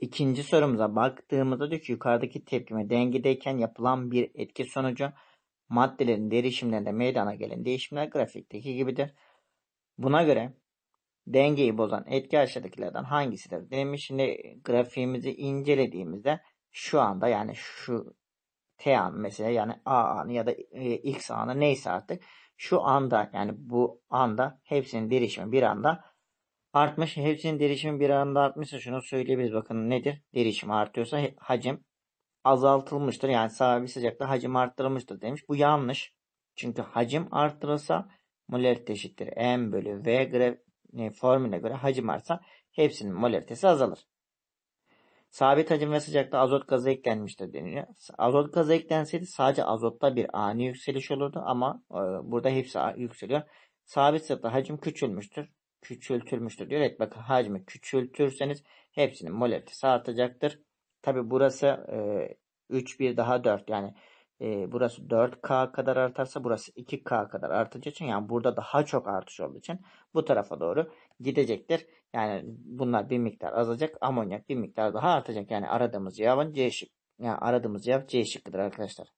İkinci sorumuza baktığımızda diyor ki yukarıdaki tepkime dengedeyken yapılan bir etki sonucu maddelerin derişimlerinde meydana gelen değişimler grafikteki gibidir. Buna göre dengeyi bozan etki aşağıdakilerden hangisidir demiş. Şimdi grafiğimizi incelediğimizde şu anda yani şu T an mesela yani A anı ya da e, X anı neyse artık şu anda yani bu anda hepsinin derişimi bir anda artmış. Hepsinin derişimi bir anda artmışsa şunu söyleyebiliriz. Bakın nedir? Derişim artıyorsa hacim azaltılmıştır. Yani sabit sıcakta hacim arttırılmıştır demiş. Bu yanlış. Çünkü hacim arttırılsa molarite eşittir. M bölü V grev, e, formüle göre hacim artsa hepsinin molaritesi azalır. Sabit hacim ve sıcakta azot gazı eklenmiştir deniliyor. Azot gazı eklenseydi sadece azotta bir ani yükseliş olurdu ama e, burada hepsi yükseliyor. Sabit sıcakta hacim küçülmüştür küçültülmüştür diyor. Evet bakın hacmi küçültürseniz hepsinin mol etkisi artacaktır. Tabi burası e, 3 1 daha 4 yani e, burası 4K kadar artarsa burası 2K kadar artacağı için yani burada daha çok artış olduğu için bu tarafa doğru gidecektir. Yani bunlar bir miktar azalacak. Amonyak bir miktar daha artacak. Yani aradığımız cevabın C şıkkı. Yani aradığımız cevap C şıkkıdır arkadaşlar.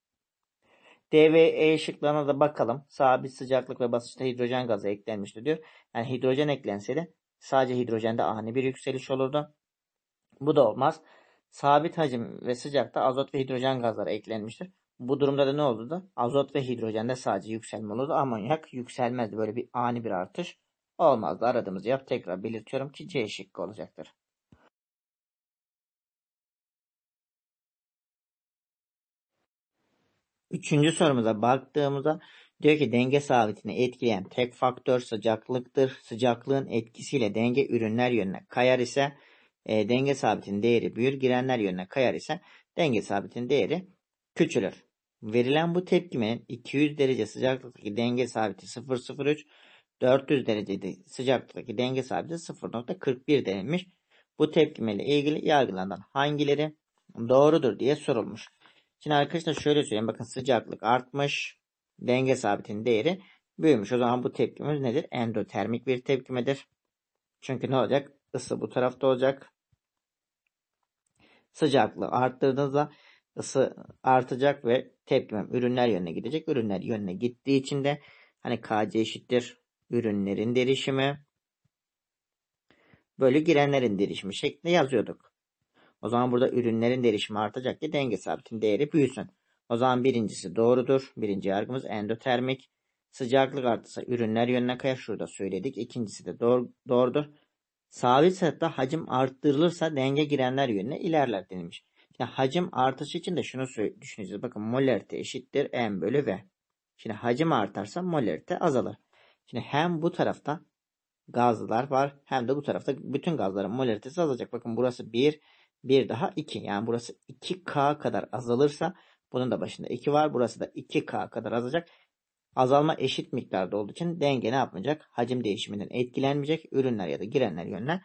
D ve E şıklarına da bakalım. Sabit sıcaklık ve basınçta hidrojen gazı eklenmişti diyor. Yani hidrojen de sadece hidrojende ani bir yükseliş olurdu. Bu da olmaz. Sabit hacim ve sıcakta azot ve hidrojen gazları eklenmiştir. Bu durumda da ne oldu da? Azot ve hidrojende sadece yükselme olurdu. Amonyak yükselmezdi. Böyle bir ani bir artış olmazdı. Aradığımızı yap. Tekrar belirtiyorum ki C şıkkı olacaktır. Üçüncü sorumuza baktığımızda diyor ki denge sabitini etkileyen tek faktör sıcaklıktır. Sıcaklığın etkisiyle denge ürünler yönüne kayar ise e, denge sabitinin değeri büyür. Girenler yönüne kayar ise denge sabitinin değeri küçülür. Verilen bu tepkimenin 200 derece sıcaklıktaki denge sabiti 0.03, 400 derecede sıcaklıktaki denge sabiti 0.41 denilmiş. Bu tepkimeyle ilgili yargılanan hangileri doğrudur diye sorulmuş. Şimdi arkadaşlar şöyle söyleyeyim. Bakın sıcaklık artmış. Denge sabitinin değeri büyümüş. O zaman bu tepkimiz nedir? Endotermik bir tepkimedir. Çünkü ne olacak? Isı bu tarafta olacak. Sıcaklığı arttırdığınızda ısı artacak ve tepkimem ürünler yönüne gidecek. Ürünler yönüne gittiği için de hani KC eşittir ürünlerin derişimi bölü girenlerin derişimi şeklinde yazıyorduk. O zaman burada ürünlerin derişimi artacak ki denge sabitin değeri büyüsün. O zaman birincisi doğrudur. Birinci yargımız endotermik. Sıcaklık artısa ürünler yönüne kayar. Şurada söyledik. İkincisi de doğ doğrudur. Sabit satıda hacim arttırılırsa denge girenler yönüne ilerler denilmiş. Şimdi hacim artışı için de şunu düşüneceğiz. Bakın molerite eşittir M bölü V. Şimdi hacim artarsa molerite azalır. Şimdi hem bu tarafta gazlar var hem de bu tarafta bütün gazların molaritesi azalacak. Bakın burası 1 1 daha 2. Yani burası 2K kadar azalırsa bunun da başında 2 var. Burası da 2K kadar azalacak. Azalma eşit miktarda olduğu için denge ne yapmayacak? Hacim değişiminden etkilenmeyecek. Ürünler ya da girenler yönüne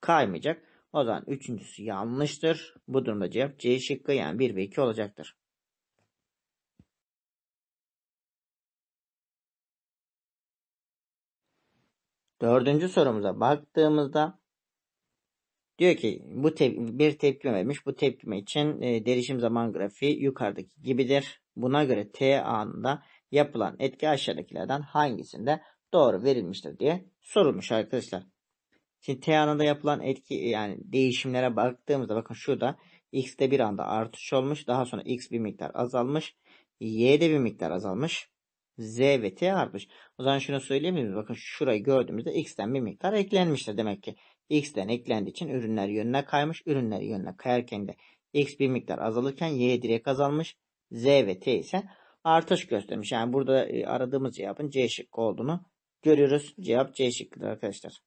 kaymayacak. O zaman üçüncüsü yanlıştır. Bu durumda cevap C şıkkı yani 1 ve 2 olacaktır. Dördüncü sorumuza baktığımızda Diyor ki bu tep bir tepkime vermiş. Bu tepkime için e, derişim zaman grafiği yukarıdaki gibidir. Buna göre T anında yapılan etki aşağıdakilerden hangisinde doğru verilmiştir diye sorulmuş arkadaşlar. Şimdi T anında yapılan etki yani değişimlere baktığımızda bakın şurada X'de bir anda artış olmuş. Daha sonra X bir miktar azalmış. Y'de bir miktar azalmış. Z ve T artmış. O zaman şunu söyleyebiliriz. Bakın şurayı gördüğümüzde X'ten bir miktar eklenmiştir demek ki x'den eklendiği için ürünler yönüne kaymış. Ürünler yönüne kayarken de x bir miktar azalırken y direkt azalmış. z ve t ise artış göstermiş. Yani burada e, aradığımız cevabın c şıkkı olduğunu görüyoruz. Cevap C şıkkıdır arkadaşlar.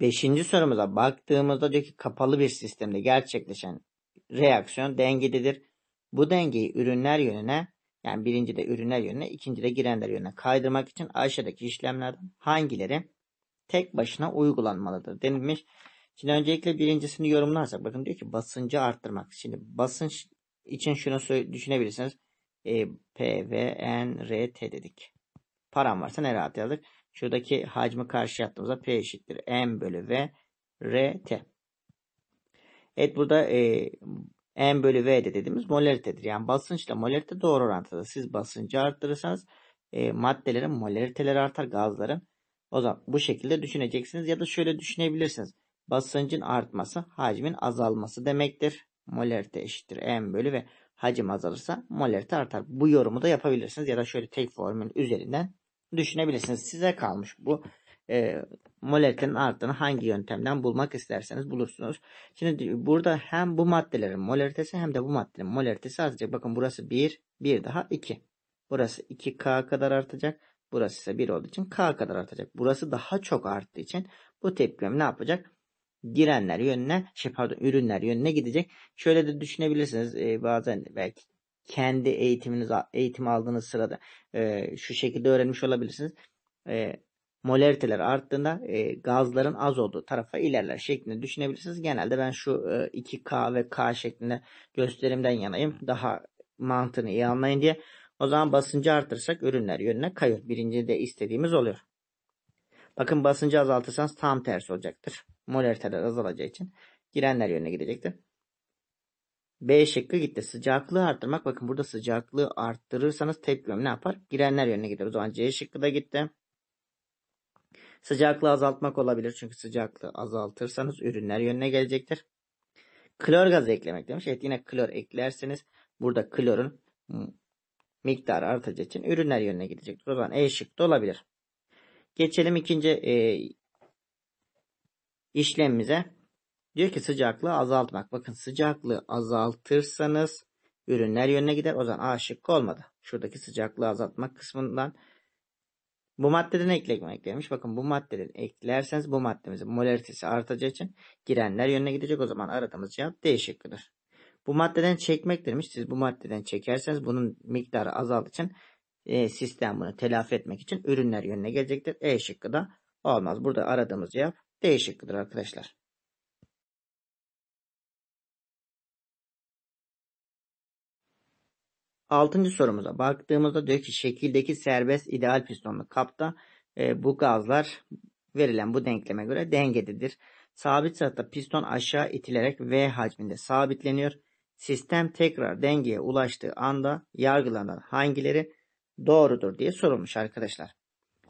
Beşinci sorumuza baktığımızda diyor ki kapalı bir sistemde gerçekleşen reaksiyon dengededir. Bu dengeyi ürünler yönüne yani birinci de ürünler yönüne, ikinci de girenler yönüne kaydırmak için aşağıdaki işlemlerden hangileri tek başına uygulanmalıdır denilmiş. Şimdi öncelikle birincisini yorumlarsak bakın diyor ki basıncı arttırmak. Şimdi basınç için şunu düşünebilirsiniz. E, P, V, N, R, T dedik. Param varsa ne rahat yazdık. Şuradaki hacmi karşı attığımızda P eşittir. M bölü V, R, T. Evet burada e, M bölü V de dediğimiz molaritedir. Yani basınçla molarite doğru orantıda. Siz basıncı arttırırsanız e, maddelerin molariteleri artar gazların. O zaman bu şekilde düşüneceksiniz ya da şöyle düşünebilirsiniz. Basıncın artması hacmin azalması demektir. Molarite eşittir M bölü V. hacim azalırsa molarite artar. Bu yorumu da yapabilirsiniz ya da şöyle tek formül üzerinden düşünebilirsiniz. Size kalmış bu e, molaritenin arttığını hangi yöntemden bulmak isterseniz bulursunuz. Şimdi burada hem bu maddelerin molaritesi hem de bu maddenin molaritesi artacak. Bakın burası 1, 1 daha 2. Burası 2K kadar artacak. Burası ise 1 olduğu için K kadar artacak. Burası daha çok arttığı için bu tepkim ne yapacak? Girenler yönüne, şey pardon ürünler yönüne gidecek. Şöyle de düşünebilirsiniz e, bazen belki kendi eğitiminiz eğitim aldığınız sırada e, şu şekilde öğrenmiş olabilirsiniz. E, molariteler arttığında e, gazların az olduğu tarafa ilerler şeklinde düşünebilirsiniz. Genelde ben şu e, 2K ve K şeklinde gösterimden yanayım. Daha mantığını iyi anlayın diye. O zaman basıncı artırırsak ürünler yönüne kayıyor. Birinci de istediğimiz oluyor. Bakın basıncı azaltırsanız tam tersi olacaktır. Molariteler azalacağı için girenler yönüne gidecektir. B şıkkı gitti. Sıcaklığı arttırmak. Bakın burada sıcaklığı arttırırsanız tepki ne yapar? Girenler yönüne gider. O zaman C şıkkı da gitti. Sıcaklığı azaltmak olabilir çünkü sıcaklığı azaltırsanız ürünler yönüne gelecektir. Klor gazı eklemek demiş. Evet yine klor eklerseniz burada klorun miktarı artacağı için ürünler yönüne gidecektir. O zaman E şıkkı olabilir. Geçelim ikinci e, işlemimize. Diyor ki sıcaklığı azaltmak. Bakın sıcaklığı azaltırsanız ürünler yönüne gider. O zaman A şıkkı olmadı. Şuradaki sıcaklığı azaltmak kısmından bu maddeden eklemek demiş. Bakın bu maddeden eklerseniz bu maddemizin molaritesi artacağı için girenler yönüne gidecek. O zaman aradığımız cevap değişiklidir. Bu maddeden çekmek demiş. Siz bu maddeden çekerseniz bunun miktarı azaldığı için e, sistem bunu telafi etmek için ürünler yönüne gelecektir. E şıkkı da olmaz. Burada aradığımız cevap D şıkkıdır arkadaşlar. Altıncı sorumuza baktığımızda diyor ki şekildeki serbest ideal pistonlu kapta e, bu gazlar verilen bu denkleme göre dengededir. Sabit sırada piston aşağı itilerek V hacminde sabitleniyor. Sistem tekrar dengeye ulaştığı anda yargılanan hangileri doğrudur diye sorulmuş arkadaşlar.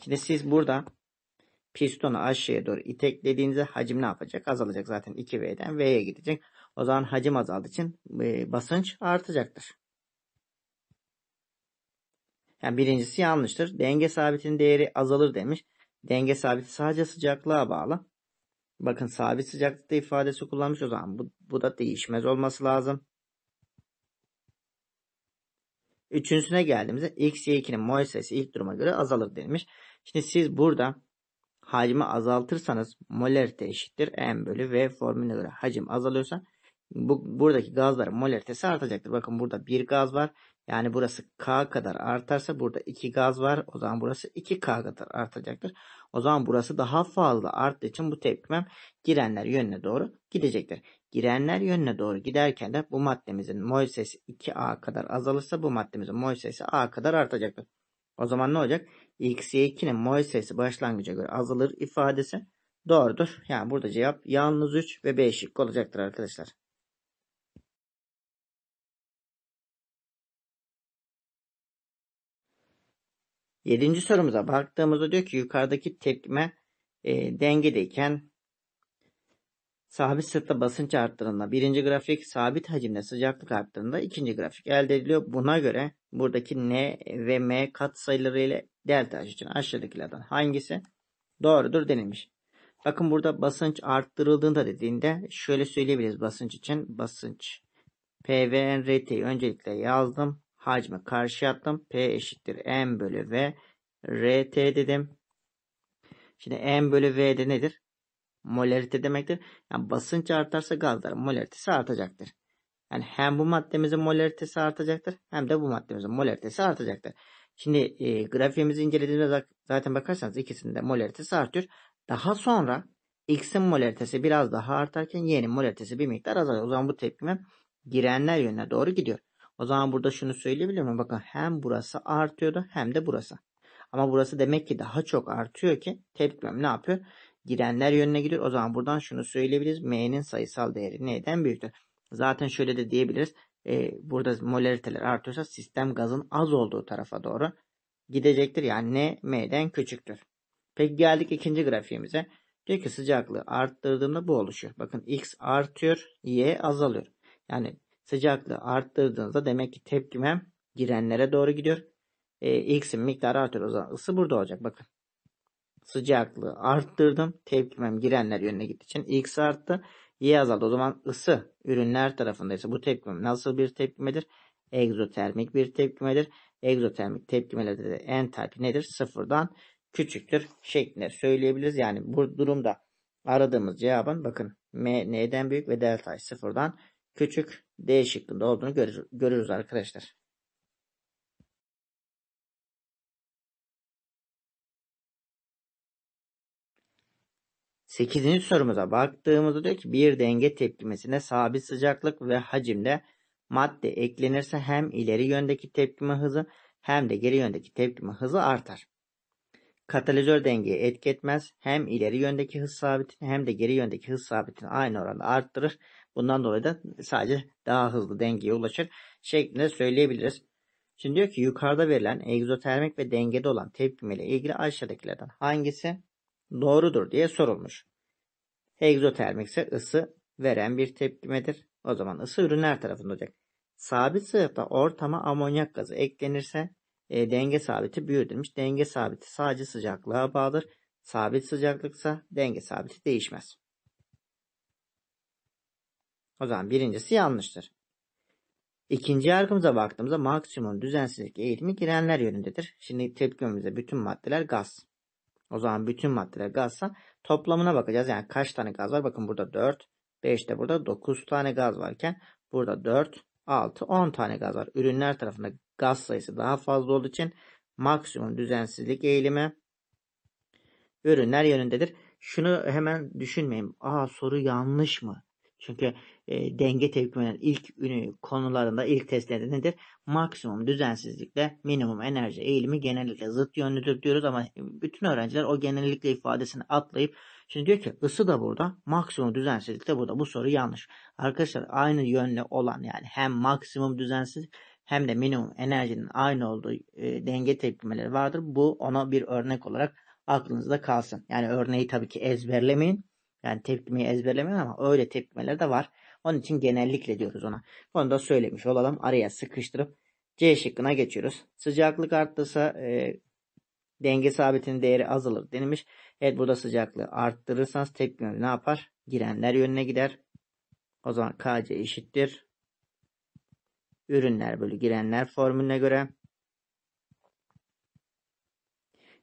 Şimdi siz burada pistonu aşağıya doğru iteklediğinizde hacim ne yapacak? Azalacak zaten 2V'den V'ye gidecek. O zaman hacim azaldığı için e, basınç artacaktır. Yani birincisi yanlıştır. Denge sabitinin değeri azalır demiş. Denge sabiti sadece sıcaklığa bağlı. Bakın sabit sıcaklıkta ifadesi kullanmış o zaman bu, bu da değişmez olması lazım. Üçüncüsüne geldiğimizde x, y2'nin mol sayısı ilk duruma göre azalır denilmiş. Şimdi siz burada hacmi azaltırsanız molarite eşittir m bölü v formülüne göre hacim azalıyorsa bu, buradaki gazların molaritesi artacaktır. Bakın burada bir gaz var. Yani burası K kadar artarsa burada 2 gaz var. O zaman burası 2K kadar artacaktır. O zaman burası daha fazla arttığı için bu tepkimem girenler yönüne doğru gidecektir. Girenler yönüne doğru giderken de bu maddemizin mol sayısı 2A kadar azalırsa bu maddemizin mol sayısı A kadar artacaktır. O zaman ne olacak? XY2'nin mol sayısı başlangıca göre azalır ifadesi doğrudur. Yani burada cevap yalnız 3 ve 5 olacaktır arkadaşlar. Yedinci sorumuza baktığımızda diyor ki yukarıdaki tepkime e, dengedeyken sabit sırtla basınç arttırında birinci grafik sabit hacimde sıcaklık arttırında ikinci grafik elde ediliyor. Buna göre buradaki N ve M kat sayıları ile delta H için aşağıdakilerden hangisi doğrudur denilmiş. Bakın burada basınç arttırıldığında dediğinde şöyle söyleyebiliriz basınç için basınç PVNRT'yi öncelikle yazdım hacme karşı attım. P eşittir M bölü V. RT dedim. Şimdi M bölü V de nedir? Molarite demektir. Yani basınç artarsa gazların molaritesi artacaktır. Yani hem bu maddemizin molaritesi artacaktır hem de bu maddemizin molaritesi artacaktır. Şimdi e, grafiğimizi incelediğimizde zaten bakarsanız ikisinin de molaritesi artıyor. Daha sonra X'in molaritesi biraz daha artarken Y'nin molaritesi bir miktar azalıyor. O zaman bu tepkime girenler yönüne doğru gidiyor. O zaman burada şunu söyleyebilir miyim? Bakın hem burası artıyordu hem de burası. Ama burası demek ki daha çok artıyor ki tepkimem ne yapıyor? Girenler yönüne gidiyor. O zaman buradan şunu söyleyebiliriz. M'nin sayısal değeri neden büyüktür? Zaten şöyle de diyebiliriz. E, burada molariteler artıyorsa sistem gazın az olduğu tarafa doğru gidecektir. Yani ne M'den küçüktür. Peki geldik ikinci grafiğimize. Diyor ki sıcaklığı arttırdığımda bu oluşuyor. Bakın X artıyor, Y azalıyor. Yani Sıcaklığı arttırdığınızda demek ki tepkime girenlere doğru gidiyor. E, X'in miktarı artıyor. O zaman ısı burada olacak. Bakın. Sıcaklığı arttırdım. Tepkimem girenler yönüne gittiği için X arttı. Y azaldı. O zaman ısı ürünler tarafındaysa bu tepkimem nasıl bir tepkimedir? Egzotermik bir tepkimedir. Egzotermik tepkimelerde de entalpi nedir? Sıfırdan küçüktür şeklinde söyleyebiliriz. Yani bu durumda aradığımız cevabın bakın M neyden büyük ve delta sıfırdan küçük D olduğunu görürüz arkadaşlar. Sekizinci sorumuza baktığımızda diyor ki bir denge tepkimesine sabit sıcaklık ve hacimde madde eklenirse hem ileri yöndeki tepkime hızı hem de geri yöndeki tepkime hızı artar. Katalizör dengeye etki etmez. Hem ileri yöndeki hız sabitini hem de geri yöndeki hız sabitini aynı oranda arttırır. Bundan dolayı da sadece daha hızlı dengeye ulaşır şeklinde söyleyebiliriz. Şimdi diyor ki yukarıda verilen egzotermik ve dengede olan ile ilgili aşağıdakilerden hangisi doğrudur diye sorulmuş. Egzotermik ise ısı veren bir tepkimedir. O zaman ısı ürünler tarafında olacak. Sabit sıcakta ortama amonyak gazı eklenirse e, denge sabiti büyütülmüş. Denge sabiti sadece sıcaklığa bağlıdır. Sabit sıcaklıksa denge sabiti değişmez. O zaman birincisi yanlıştır. İkinci yargımıza baktığımızda maksimum düzensizlik eğilimi girenler yönündedir. Şimdi tepkimize bütün maddeler gaz. O zaman bütün maddeler gazsa toplamına bakacağız. Yani kaç tane gaz var? Bakın burada 4, de burada 9 tane gaz varken burada 4, 6, 10 tane gaz var. Ürünler tarafında gaz sayısı daha fazla olduğu için maksimum düzensizlik eğilimi ürünler yönündedir. Şunu hemen düşünmeyin. Aa soru yanlış mı? Çünkü e, denge tepkimenin ilk ünü konularında ilk testleri nedir? Maksimum düzensizlikle minimum enerji eğilimi genellikle zıt yönlüdür diyoruz ama bütün öğrenciler o genellikle ifadesini atlayıp şimdi diyor ki ısı da burada maksimum düzensizlik de burada. Bu soru yanlış. Arkadaşlar aynı yönlü olan yani hem maksimum düzensizlik hem de minimum enerjinin aynı olduğu e, denge tepkimeleri vardır. Bu ona bir örnek olarak aklınızda kalsın. Yani örneği tabii ki ezberlemeyin yani tepkimeyi ezberlemiyor ama öyle tepkimeler de var. Onun için genellikle diyoruz ona. Onu da söylemiş olalım. Araya sıkıştırıp C şıkkına geçiyoruz. Sıcaklık arttırsa e, denge sabitinin değeri azalır denilmiş. Evet burada sıcaklığı arttırırsanız tepkime ne yapar? Girenler yönüne gider. O zaman KC eşittir. Ürünler bölü girenler formülüne göre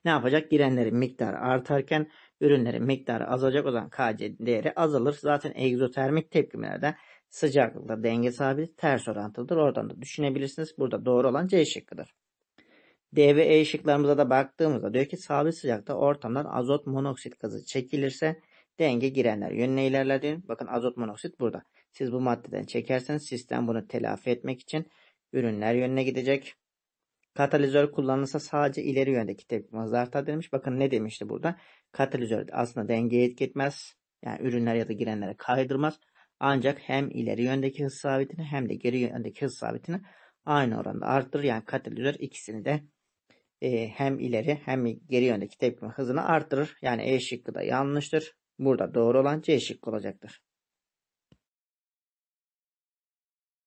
ne yapacak? Girenlerin miktarı artarken ürünlerin miktarı azalacak. olan KC değeri azalır. Zaten egzotermik tepkimelerde sıcaklıkla denge sabit ters orantılıdır. Oradan da düşünebilirsiniz. Burada doğru olan C şıkkıdır. D ve E şıklarımıza da baktığımızda diyor ki sabit sıcakta ortamdan azot monoksit gazı çekilirse denge girenler yönüne ilerler diyor. Bakın azot monoksit burada. Siz bu maddeden çekerseniz sistem bunu telafi etmek için ürünler yönüne gidecek. Katalizör kullanılsa sadece ileri yöndeki tepkimaz artar demiş. Bakın ne demişti burada? Katalizör aslında dengeye etki etmez. Yani ürünler ya da girenlere kaydırmaz. Ancak hem ileri yöndeki hız sabitini hem de geri yöndeki hız sabitini aynı oranda arttırır. Yani katalizör ikisini de e, hem ileri hem geri yöndeki tepkime hızını arttırır. Yani E şıkkı da yanlıştır. Burada doğru olan C şıkkı olacaktır.